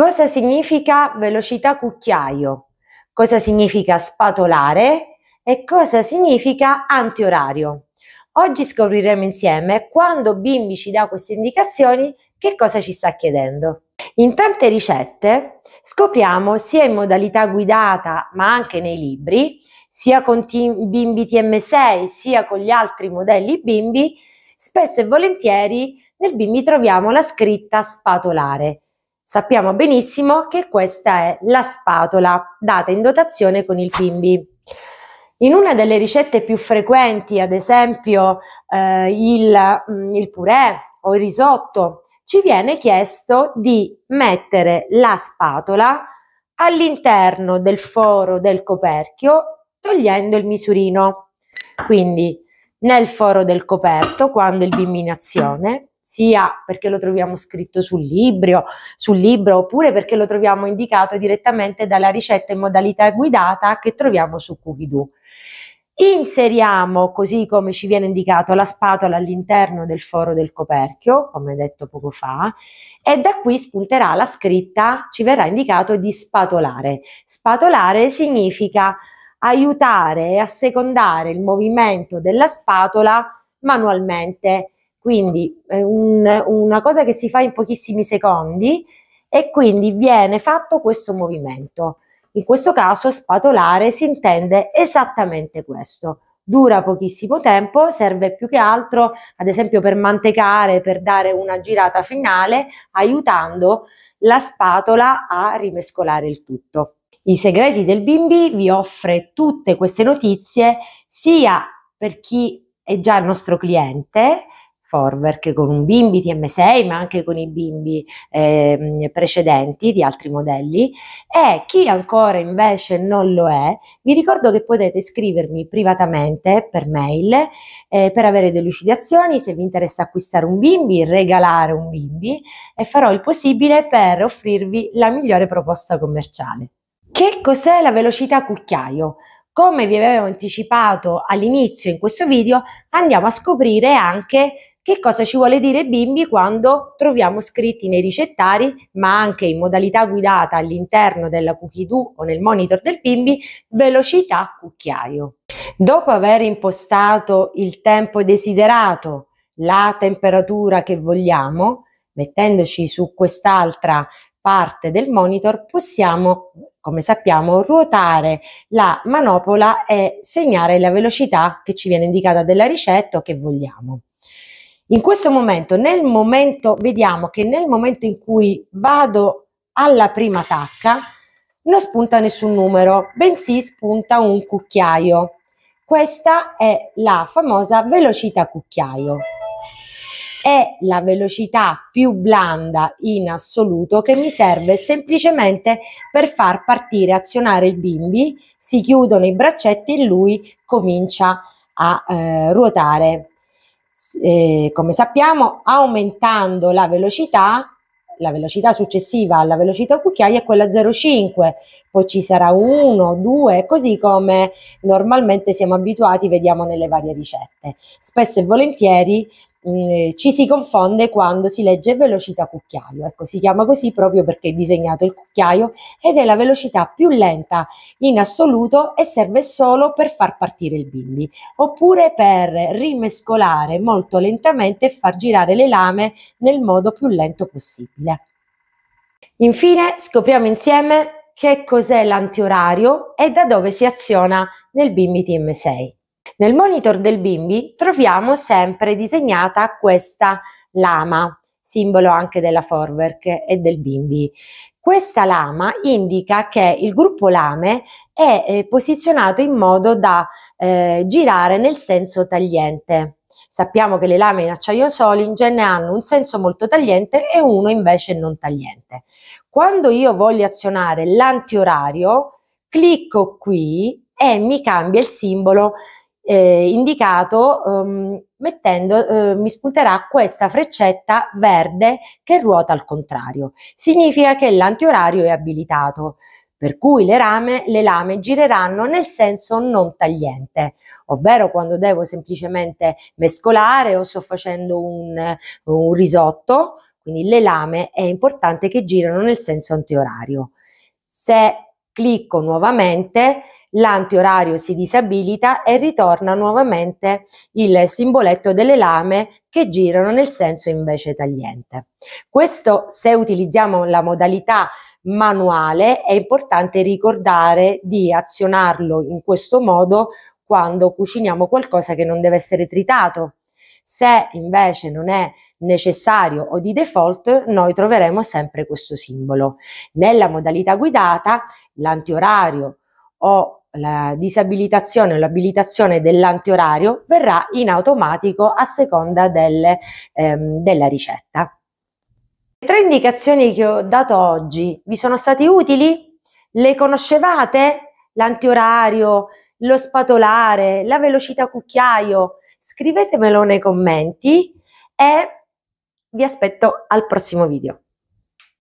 Cosa significa velocità cucchiaio? Cosa significa spatolare? E cosa significa antiorario? Oggi scopriremo insieme quando Bimbi ci dà queste indicazioni che cosa ci sta chiedendo. In tante ricette scopriamo sia in modalità guidata ma anche nei libri, sia con Bimbi TM6 sia con gli altri modelli Bimbi, spesso e volentieri nel Bimbi troviamo la scritta spatolare Sappiamo benissimo che questa è la spatola data in dotazione con il bimbi. In una delle ricette più frequenti, ad esempio eh, il, mm, il purè o il risotto, ci viene chiesto di mettere la spatola all'interno del foro del coperchio togliendo il misurino. Quindi nel foro del coperto, quando il bimbi in azione, sia perché lo troviamo scritto sul libro, sul libro oppure perché lo troviamo indicato direttamente dalla ricetta in modalità guidata che troviamo su CookieDoo. Inseriamo, così come ci viene indicato, la spatola all'interno del foro del coperchio, come detto poco fa, e da qui spunterà la scritta, ci verrà indicato di spatolare. Spatolare significa aiutare e assecondare il movimento della spatola manualmente quindi è un, una cosa che si fa in pochissimi secondi e quindi viene fatto questo movimento. In questo caso spatolare si intende esattamente questo. Dura pochissimo tempo, serve più che altro ad esempio per mantecare, per dare una girata finale, aiutando la spatola a rimescolare il tutto. I segreti del bimbi vi offre tutte queste notizie sia per chi è già il nostro cliente, Forwerk con un bimbi TM6 ma anche con i bimbi eh, precedenti di altri modelli e chi ancora invece non lo è vi ricordo che potete scrivermi privatamente per mail eh, per avere delucidazioni se vi interessa acquistare un bimbi regalare un bimbi e farò il possibile per offrirvi la migliore proposta commerciale che cos'è la velocità cucchiaio? Come vi avevo anticipato all'inizio in questo video, andiamo a scoprire anche che cosa ci vuole dire bimbi quando troviamo scritti nei ricettari, ma anche in modalità guidata all'interno della cookie do o nel monitor del bimbi, velocità cucchiaio. Dopo aver impostato il tempo desiderato, la temperatura che vogliamo, mettendoci su quest'altra parte del monitor, possiamo, come sappiamo, ruotare la manopola e segnare la velocità che ci viene indicata della ricetta o che vogliamo. In questo momento, nel momento, vediamo che nel momento in cui vado alla prima tacca, non spunta nessun numero, bensì spunta un cucchiaio. Questa è la famosa velocità cucchiaio. È la velocità più blanda in assoluto che mi serve semplicemente per far partire, azionare il bimbi, si chiudono i braccetti e lui comincia a eh, ruotare eh, come sappiamo, aumentando la velocità, la velocità successiva alla velocità cucchiaia è quella 0,5, poi ci sarà 1, 2, così come normalmente siamo abituati, vediamo nelle varie ricette. Spesso e volentieri eh, ci si confonde quando si legge velocità cucchiaio. Ecco, si chiama così proprio perché è disegnato il cucchiaio ed è la velocità più lenta in assoluto e serve solo per far partire il bimbi, oppure per rimescolare molto lentamente e far girare le lame nel modo più lento possibile. Infine scopriamo insieme che cos'è l'antiorario e da dove si aziona nel bimbi TM6. Nel monitor del bimbi troviamo sempre disegnata questa lama, simbolo anche della Forwerk e del bimbi. Questa lama indica che il gruppo lame è eh, posizionato in modo da eh, girare nel senso tagliente. Sappiamo che le lame in acciaio Solingen hanno un senso molto tagliente e uno invece non tagliente. Quando io voglio azionare l'antiorario, clicco qui e mi cambia il simbolo eh, indicato ehm, mettendo, eh, mi spunterà questa freccetta verde che ruota al contrario. Significa che l'antiorario è abilitato per cui le, rame, le, lame gireranno nel senso non tagliente, ovvero quando devo semplicemente mescolare o sto facendo un, un risotto, quindi le lame è importante che girano nel senso antiorario. Se Clicco nuovamente, l'antiorario si disabilita e ritorna nuovamente il simboletto delle lame che girano nel senso invece tagliente. Questo se utilizziamo la modalità manuale è importante ricordare di azionarlo in questo modo quando cuciniamo qualcosa che non deve essere tritato se invece non è necessario o di default, noi troveremo sempre questo simbolo. Nella modalità guidata, l'antiorario o la disabilitazione o l'abilitazione dell'antiorario verrà in automatico a seconda delle, ehm, della ricetta. Le tre indicazioni che ho dato oggi vi sono state utili? Le conoscevate? L'antiorario, lo spatolare, la velocità cucchiaio, scrivetemelo nei commenti e vi aspetto al prossimo video.